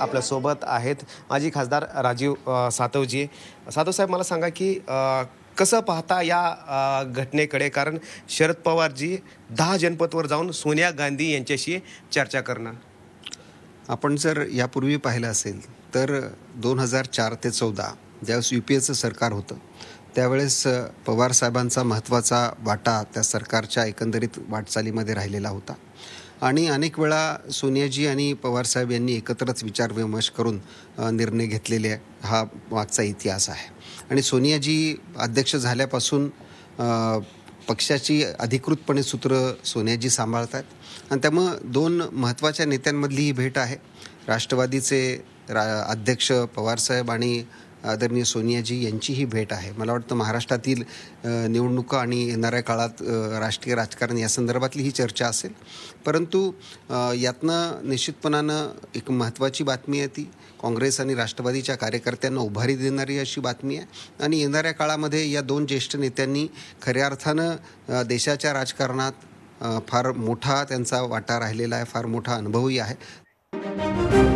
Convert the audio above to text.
आपल्यासोबत आहेत माजी खासदार राजीव सातवजी सातव साहेब मला सांगा की कसं पाहता या घटनेकडे कारण शरद पवारजी दहा जनपदवर जाऊन सोनिया गांधी यांच्याशी चर्चा करणं आपण जर यापूर्वी पाहिलं असेल तर दोन हजार चार ते चौदा ज्यावेळेस यू पी एचं सरकार होतं त्यावेळेस पवारसाहेबांचा महत्त्वाचा वाटा त्या सरकारच्या एकंदरीत वाटचालीमध्ये राहिलेला होता आणि अनेक वेळा सोनियाजी आणि पवारसाहेब यांनी एकत्रच विचारविमर्श करून निर्णय घेतलेले हा मागचा इतिहास आहे आणि सोनियाजी अध्यक्ष झाल्यापासून पक्षाची अधिकृतपणे सूत्र सोनियाजी सांभाळत आहेत आणि त्यामुळं दोन महत्त्वाच्या नेत्यांमधली ही भेट आहे राष्ट्रवादीचे रा अध्यक्ष पवारसाहेब आणि आदरणीय सोनियाजी यांचीही भेट आहे मला वाटतं महाराष्ट्रातील निवडणुका आणि येणाऱ्या काळात राष्ट्रीय राजकारण या संदर्भातली ही चर्चा असेल परंतु यातनं निश्चितपणानं एक महत्त्वाची बातमी आहे ती काँग्रेस आणि राष्ट्रवादीच्या कार्यकर्त्यांना उभारी देणारी अशी बातमी आहे आणि येणाऱ्या काळामध्ये या दोन ज्येष्ठ नेत्यांनी खऱ्या अर्थानं देशाच्या राजकारणात फार मोठा त्यांचा वाटा राहिलेला आहे फार मोठा अनुभवही आहे